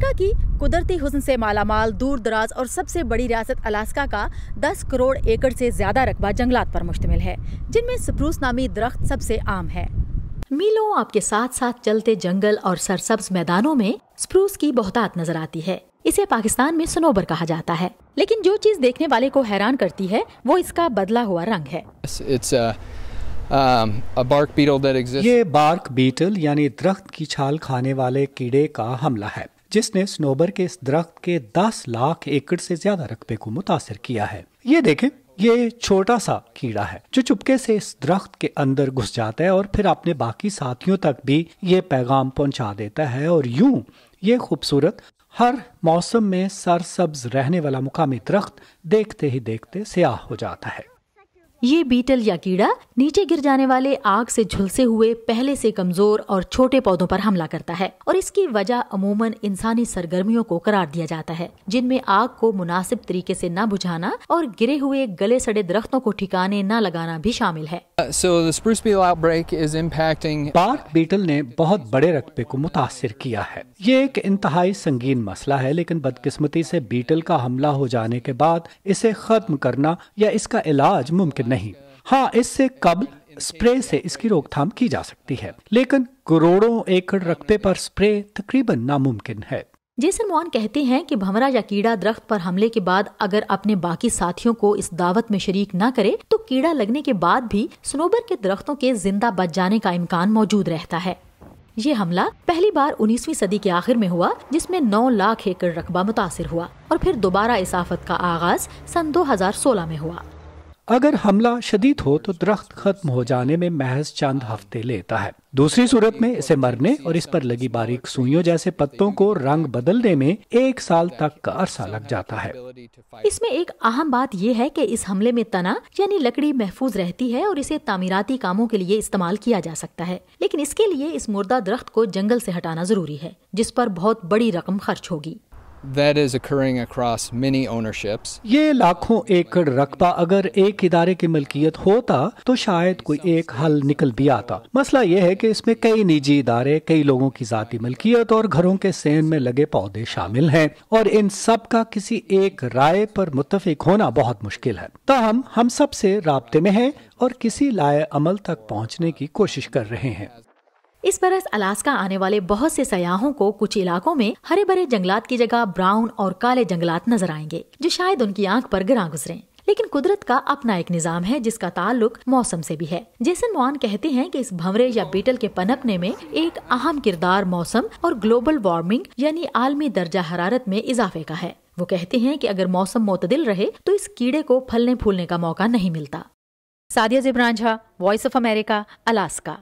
امریکہ کی قدرتی حسن سے مالا مال دور دراز اور سب سے بڑی ریاست الاسکا کا دس کروڑ ایکڑ سے زیادہ رقبہ جنگلات پر مشتمل ہے جن میں سپروس نامی درخت سب سے عام ہے میلوں آپ کے ساتھ ساتھ چلتے جنگل اور سرسبز میدانوں میں سپروس کی بہتات نظر آتی ہے اسے پاکستان میں سنوبر کہا جاتا ہے لیکن جو چیز دیکھنے والے کو حیران کرتی ہے وہ اس کا بدلا ہوا رنگ ہے um, یہ بارک بیٹل یعنی درخت کی چھال کھانے والے کیڑے کا حملہ ہے جس نے سنوبر کے اس درخت کے دس لاکھ ایکڑ سے زیادہ رقبے کو متاثر کیا ہے یہ دیکھیں یہ چھوٹا سا کیڑا ہے جو چپکے سے اس درخت کے اندر گھس جاتا ہے اور پھر اپنے باقی ساتھیوں تک بھی یہ پیغام پہنچا دیتا ہے اور یوں یہ خوبصورت ہر موسم میں سرسبز رہنے والا مقامی درخت دیکھتے ہی دیکھتے سیاہ ہو جاتا ہے یہ بیٹل یا کیڑا نیچے گر جانے والے آگ سے جھلسے ہوئے پہلے سے کمزور اور چھوٹے پودوں پر حملہ کرتا ہے اور اس کی وجہ عموماً انسانی سرگرمیوں کو قرار دیا جاتا ہے جن میں آگ کو مناسب طریقے سے نہ بجھانا اور گرے ہوئے گلے سڑے درختوں کو ٹھکانے نہ لگانا بھی شامل ہے پارک uh, بیٹل نے بہت بڑے رقبے کو متاثر کیا ہے یہ ایک انتہائی سنگین مسئلہ ہے لیکن بدقسمتی سے بیٹل کا حملہ ہو جانے کے بعد اسے ختم کرنا یا اس کا علاج ممکن نہیں ہاں اس سے قبل سپری سے اس کی روک تھام کی جا سکتی ہے لیکن کروڑوں ایکڑ رقبے پر سپری تقریباً ناممکن ہے جیسن موان کہتے ہیں کہ بھمرا یا کیڑا درخت پر حملے کے بعد اگر اپنے باقی ساتھیوں کو اس دعوت میں شریک نہ کرے تو کیڑا لگنے کے بعد بھی سنوبر کے درختوں کے زندہ بچ جانے کا امکان موجود رہتا ہے یہ حملہ پہلی بار انیسویں صدی کے آخر میں ہوا جس میں نو لاکھ ایکڑ رقبہ متاثر ہوا اور پھر دوبارہ اس آفت کا آغاز سن دو ہزار سولہ میں ہوا اگر حملہ شدید ہو تو درخت ختم ہو جانے میں محض چند ہفتے لیتا ہے دوسری صورت میں اسے مرنے اور اس پر لگی باریک سوئیوں جیسے پتوں کو رنگ بدلنے میں ایک سال تک کا عرصہ لگ جاتا ہے اس میں ایک اہم بات یہ ہے کہ اس حملے میں تنا یعنی لکڑی محفوظ رہتی ہے اور اسے تعمیراتی کاموں کے لیے استعمال کیا جا سکتا ہے لیکن اس کے لیے اس مردہ درخت کو جنگل سے ہٹانا ضروری ہے جس پر بہت بڑی رقم خرچ ہوگی یہ لاکھوں ایکڑ رقبہ اگر ایک ادارے کی ملکیت ہوتا تو شاید کوئی ایک حل نکل بھی آتا مسئلہ یہ ہے کہ اس میں کئی نجی ادارے کئی لوگوں کی ذاتی ملکیت اور گھروں کے سین میں لگے پودے شامل ہیں اور ان سب کا کسی ایک رائے پر متفق ہونا بہت مشکل ہے تاہم ہم سب سے رابطے میں ہیں اور کسی لائے عمل تک پہنچنے کی کوشش کر رہے ہیں اس برس الاسکا آنے والے بہت سے سیاحوں کو کچھ علاقوں میں ہرے بھرے جنگلات کی جگہ براؤن اور کالے جنگلات نظر آئیں گے جو شاید ان کی آنکھ پر گراں گزرے لیکن قدرت کا اپنا ایک نظام ہے جس کا تعلق موسم سے بھی ہے جیسن موان کہتے ہیں کہ اس بھمرے یا بیٹل کے پنپنے میں ایک اہم کردار موسم اور گلوبل وارمنگ یعنی عالمی درجہ حرارت میں اضافے کا ہے وہ کہتے ہیں کہ اگر موسم معتدل رہے تو اس کیڑے کو پھلنے پھولنے کا موقع نہیں ملتا سادیا زبرانجھا وائس آف امریکہ الاسکا